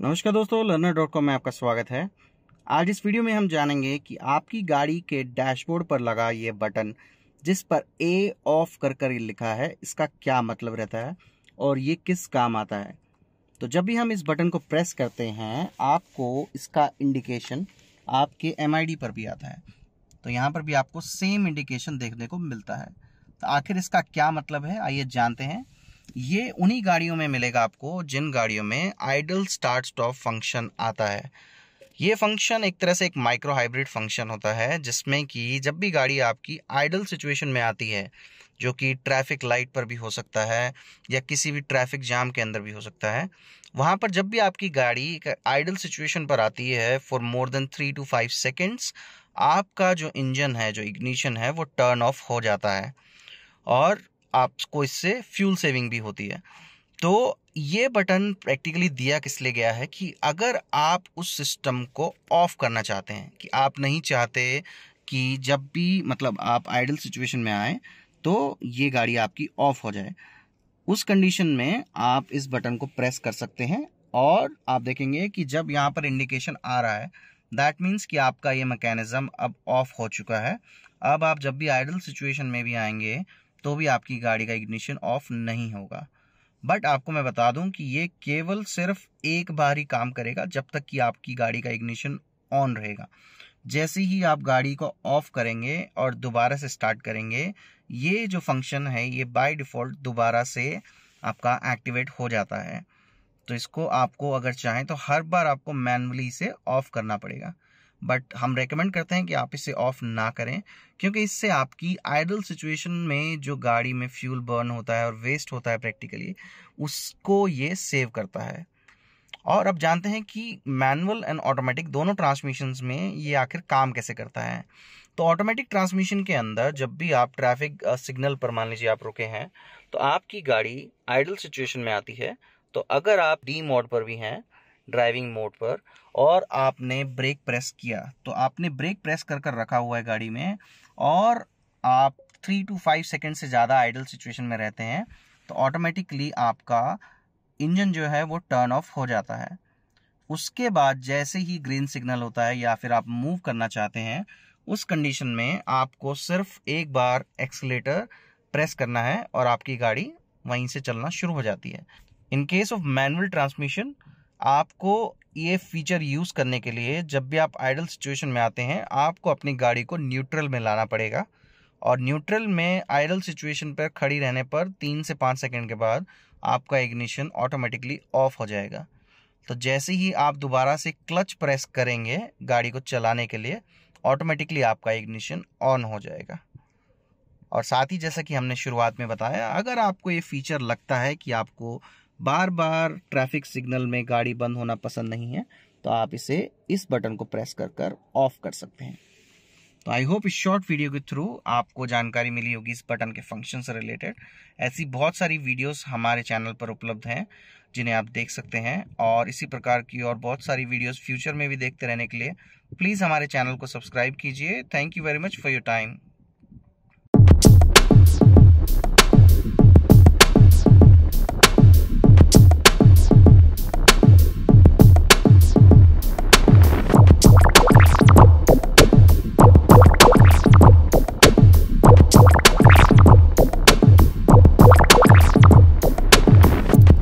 नमस्कार दोस्तों learner dot com में आपका स्वागत है आज इस वीडियो में हम जानेंगे कि आपकी गाड़ी के डैशबोर्ड पर लगा ये बटन जिस पर ए ऑफ कर कर लिखा है इसका क्या मतलब रहता है और ये किस काम आता है तो जब भी हम इस बटन को प्रेस करते हैं आपको इसका इंडिकेशन आपके एम पर भी आता है तो यहाँ पर भी आपको सेम इंडिकेशन देखने को मिलता है तो आखिर इसका क्या मतलब है आइए जानते हैं ये उन्हीं गाड़ियों में मिलेगा आपको जिन गाड़ियों में आइडल स्टार्ट स्टॉप फंक्शन आता है ये फंक्शन एक तरह से एक माइक्रो हाइब्रिड फंक्शन होता है जिसमें कि जब भी गाड़ी आपकी आइडल सिचुएशन में आती है जो कि ट्रैफिक लाइट पर भी हो सकता है या किसी भी ट्रैफिक जाम के अंदर भी हो सकता है वहाँ पर जब भी आपकी गाड़ी आइडल सिचुएशन पर आती है for more than three two five seconds आपका जो इंजन है जो इग्निशन है वो टर्न ऑफ हो जाता है और आपको इससे फ्यूल सेविंग भी होती है तो ये बटन प्रैक्टिकली दिया किस लिए गया है कि अगर आप उस सिस्टम को ऑफ करना चाहते हैं कि आप नहीं चाहते कि जब भी मतलब आप आइडल सिचुएशन में आए तो ये गाड़ी आपकी ऑफ हो जाए उस कंडीशन में आप इस बटन को प्रेस कर सकते हैं और आप देखेंगे कि जब यहाँ पर इंडिकेशन आ रहा है दैट मीन्स कि आपका ये मैकेनिज़्म अब ऑफ हो चुका है अब आप जब भी आइडल सिचुएशन में भी आएंगे तो भी आपकी गाड़ी का इग्निशन ऑफ नहीं होगा बट आपको मैं बता दूं कि ये केवल सिर्फ एक बार ही काम करेगा जब तक कि आपकी गाड़ी का इग्निशन ऑन रहेगा जैसे ही आप गाड़ी को ऑफ करेंगे और दोबारा से स्टार्ट करेंगे ये जो फंक्शन है ये बाय डिफ़ॉल्ट दोबारा से आपका एक्टिवेट हो जाता है तो इसको आपको अगर चाहें तो हर बार आपको मैनुअली इसे ऑफ करना पड़ेगा बट हम रेकमेंड करते हैं कि आप इसे ऑफ ना करें क्योंकि इससे आपकी आइडल सिचुएशन में जो गाड़ी में फ्यूल बर्न होता है और वेस्ट होता है प्रैक्टिकली उसको ये सेव करता है और अब जानते हैं कि मैनुअल एंड ऑटोमेटिक दोनों ट्रांसमिशंस में ये आखिर काम कैसे करता है तो ऑटोमेटिक ट्रांसमिशन के अंदर जब भी आप ट्रैफिक सिग्नल पर मान लीजिए आप रुके हैं तो आपकी गाड़ी आइडल सिचुएशन में आती है तो अगर आप डी मोड पर भी हैं ड्राइविंग मोड पर और आपने ब्रेक प्रेस किया तो आपने ब्रेक प्रेस कर कर रखा हुआ है गाड़ी में और आप थ्री टू फाइव सेकेंड से ज़्यादा आइडल सिचुएशन में रहते हैं तो ऑटोमेटिकली आपका इंजन जो है वो टर्न ऑफ हो जाता है उसके बाद जैसे ही ग्रीन सिग्नल होता है या फिर आप मूव करना चाहते हैं उस कंडीशन में आपको सिर्फ एक बार एक्सलेटर प्रेस करना है और आपकी गाड़ी वहीं से चलना शुरू हो जाती है in case of manual transmission आपको ये फीचर यूज़ करने के लिए जब भी आप आइडल सिचुएशन में आते हैं आपको अपनी गाड़ी को न्यूट्रल में लाना पड़ेगा और न्यूट्रल में आइडल सिचुएशन पर खड़ी रहने पर तीन से पाँच सेकेंड के बाद आपका इग्निशन ऑटोमेटिकली ऑफ हो जाएगा तो जैसे ही आप दोबारा से क्लच प्रेस करेंगे गाड़ी को चलाने के लिए ऑटोमेटिकली आपका इग्निशन ऑन हो जाएगा और साथ ही जैसा कि हमने शुरुआत में बताया अगर आपको ये फीचर लगता है कि आपको बार बार ट्रैफिक सिग्नल में गाड़ी बंद होना पसंद नहीं है तो आप इसे इस बटन को प्रेस कर कर ऑफ कर सकते हैं तो आई होप इस शॉर्ट वीडियो के थ्रू आपको जानकारी मिली होगी इस बटन के फंक्शन से रिलेटेड ऐसी बहुत सारी वीडियोस हमारे चैनल पर उपलब्ध हैं जिन्हें आप देख सकते हैं और इसी प्रकार की और बहुत सारी वीडियोस फ्यूचर में भी देखते रहने के लिए प्लीज़ हमारे चैनल को सब्सक्राइब कीजिए thank you very much for your time